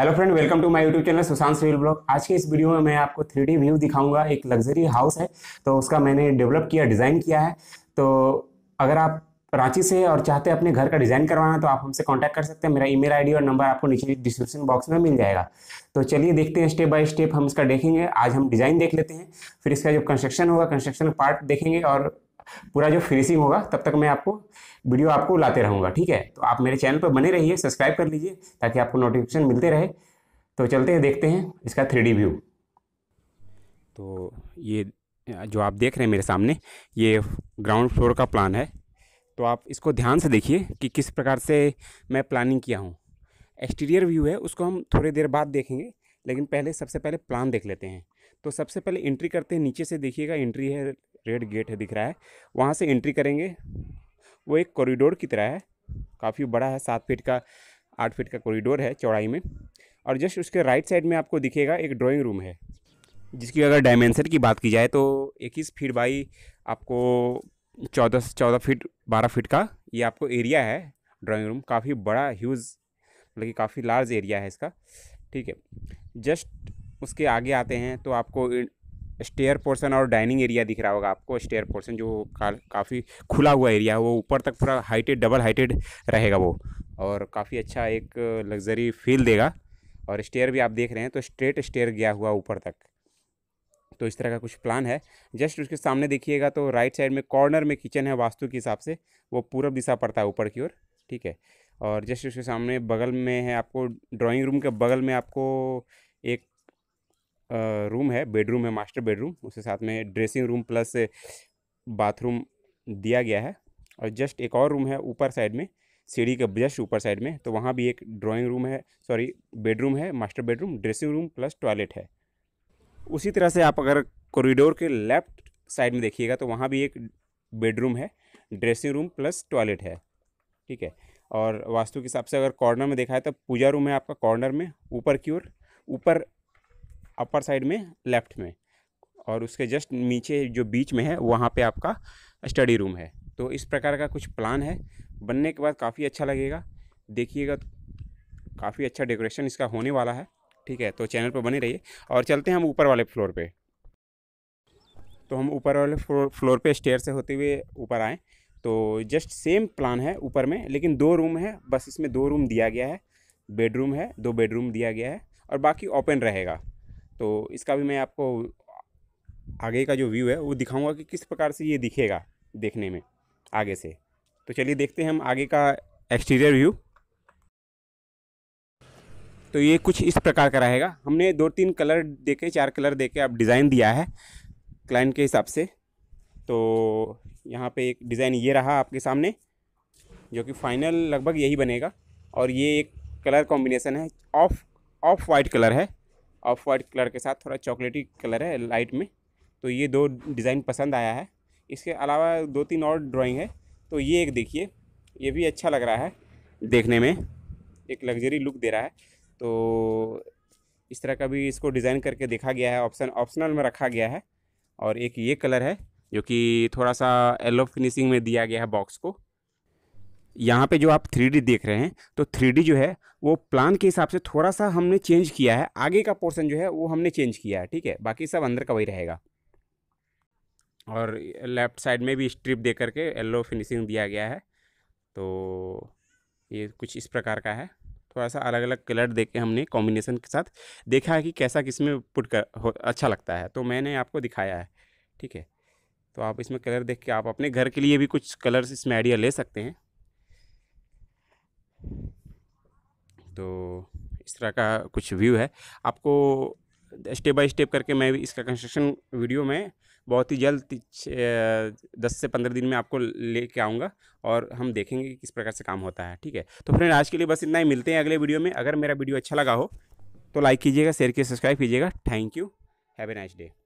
hello friend welcome to my YouTube channel Sushant civil blog आज के इस वीडियो में मैं आपको थ्री डी व्यू दिखाऊंगा एक लग्जरी हाउस है तो उसका मैंने डेवलप किया डिज़ाइन किया है तो अगर आप रांची से और चाहते हैं अपने घर का डिज़ाइन करवाना तो आप हमसे कांटेक्ट कर सकते हैं मेरा ईमेल आईडी और नंबर आपको नीचे डिस्क्रिप्शन बॉक्स में मिल जाएगा तो चलिए देखते हैं स्टेप बाय स्टेप हम इसका देखेंगे आज हम डिज़ाइन देख लेते हैं फिर इसका जब कंस्ट्रक्शन होगा कंस्ट्रक्शन पार्ट देखेंगे और पूरा जो फिनिशिंग होगा तब तक मैं आपको वीडियो आपको लाते रहूँगा ठीक है तो आप मेरे चैनल पर बने रहिए सब्सक्राइब कर लीजिए ताकि आपको नोटिफिकेशन मिलते रहे तो चलते हैं देखते हैं इसका थ्री व्यू तो ये जो आप देख रहे हैं मेरे सामने ये ग्राउंड फ्लोर का प्लान है तो आप इसको ध्यान से देखिए कि किस प्रकार से मैं प्लानिंग किया हूँ एक्सटीरियर व्यू है उसको हम थोड़ी देर बाद देखेंगे लेकिन पहले सबसे पहले प्लान देख लेते हैं तो सबसे पहले एंट्री करते हैं नीचे से देखिएगा एंट्री है रेड गेट है दिख रहा है वहाँ से एंट्री करेंगे वो एक कॉरिडोर की तरह है काफ़ी बड़ा है सात फीट का आठ फीट का कॉरिडोर है चौड़ाई में और जस्ट उसके राइट साइड में आपको दिखेगा एक ड्राइंग रूम है जिसकी अगर डायमेंसन की बात की जाए तो इक्कीस फीट बाई आपको चौदह चौदह फीट बारह फीट का ये आपको एरिया है ड्राइंग रूम काफ़ी बड़ा ह्यूज मतलब कि काफ़ी लार्ज एरिया है इसका ठीक है जस्ट उसके आगे आते हैं तो आपको स्टेयर पोर्सन और डाइनिंग एरिया दिख रहा होगा आपको स्टेयर पोर्सन जो का, काफ़ी खुला हुआ एरिया है वो ऊपर तक पूरा हाइटेड डबल हाइटेड रहेगा वो और काफ़ी अच्छा एक लग्जरी फील देगा और स्टेयर भी आप देख रहे हैं तो स्ट्रेट स्टेयर गया हुआ ऊपर तक तो इस तरह का कुछ प्लान है जस्ट उसके सामने देखिएगा तो राइट साइड में कॉर्नर में किचन है वास्तु के हिसाब से वो पूरब दिशा पड़ता है ऊपर की ओर ठीक है और जस्ट उसके सामने बगल में है आपको ड्राइंग रूम के बगल में आपको एक रूम है बेडरूम है मास्टर बेडरूम उसके साथ में ड्रेसिंग रूम प्लस बाथरूम दिया गया है और जस्ट एक और रूम है ऊपर साइड में सीढ़ी के जस्ट ऊपर साइड में तो वहाँ भी एक ड्राइंग रूम है सॉरी बेडरूम है master bedroom dressing room plus toilet है उसी तरह से आप अगर कॉरिडोर के लेफ्ट साइड में देखिएगा तो वहाँ भी एक बेडरूम है ड्रेसिंग रूम प्लस टॉयलेट है ठीक है और वास्तु के हिसाब से अगर कॉर्नर में देखा है तो पूजा रूम है आपका कॉर्नर में ऊपर की ओर ऊपर अपर साइड में लेफ्ट में और उसके जस्ट नीचे जो बीच में है वहाँ पे आपका स्टडी रूम है तो इस प्रकार का कुछ प्लान है बनने के बाद काफ़ी अच्छा लगेगा देखिएगा काफ़ी अच्छा डेकोरेशन इसका होने वाला है ठीक है तो चैनल पर बने रहिए और चलते हैं हम ऊपर वाले फ्लोर पर तो हम ऊपर वाले फ्लोर फ्लोर पर स्टेयर से होते हुए ऊपर आएँ तो जस्ट सेम प्लान है ऊपर में लेकिन दो रूम है बस इसमें दो रूम दिया गया है बेडरूम है दो बेडरूम दिया गया है और बाकी ओपन रहेगा तो इसका भी मैं आपको आगे का जो व्यू है वो दिखाऊंगा कि किस प्रकार से ये दिखेगा देखने में आगे से तो चलिए देखते हैं हम आगे का एक्सटीरियर व्यू तो ये कुछ इस प्रकार का रहेगा हमने दो तीन कलर देखे चार कलर देखे आप डिज़ाइन दिया है क्लाइंट के हिसाब से तो यहाँ पे एक डिज़ाइन ये रहा आपके सामने जो कि फाइनल लगभग यही बनेगा और ये एक कलर कॉम्बिनेसन है ऑफ ऑफ वाइट कलर है ऑफ वाइट कलर के साथ थोड़ा चॉकलेटी कलर है लाइट में तो ये दो डिज़ाइन पसंद आया है इसके अलावा दो तीन और ड्राइंग है तो ये एक देखिए ये भी अच्छा लग रहा है देखने में एक लग्जरी लुक दे रहा है तो इस तरह का भी इसको डिज़ाइन करके देखा गया है ऑप्शन ऑप्शनल में रखा गया है और एक ये कलर है जो कि थोड़ा सा येलो फिनिशिंग में दिया गया है बॉक्स को यहाँ पे जो आप थ्री देख रहे हैं तो थ्री जो है वो प्लान के हिसाब से थोड़ा सा हमने चेंज किया है आगे का पोर्सन जो है वो हमने चेंज किया है ठीक है बाकी सब अंदर का वही रहेगा और लेफ्ट साइड में भी स्ट्रिप दे करके येल्लो फिनिशिंग दिया गया है तो ये कुछ इस प्रकार का है थोड़ा सा अलग अलग कलर दे के हमने कॉम्बिनेशन के साथ देखा है कि कैसा किस में पुट कर हो, अच्छा लगता है तो मैंने आपको दिखाया है ठीक है तो आप इसमें कलर देख के आप अपने घर के लिए भी कुछ कलर्स इसमें आइडिया ले सकते हैं तो इस तरह का कुछ व्यू है आपको स्टेप बाय स्टेप करके मैं भी इसका कंस्ट्रक्शन वीडियो में बहुत ही जल्द दस से पंद्रह दिन में आपको लेके आऊँगा और हम देखेंगे कि किस प्रकार से काम होता है ठीक है तो फ्रेंड आज के लिए बस इतना ही मिलते हैं अगले वीडियो में अगर मेरा वीडियो अच्छा लगा हो तो लाइक कीजिएगा शेयर कीजिए सब्सक्राइब कीजिएगा thank you have a nice day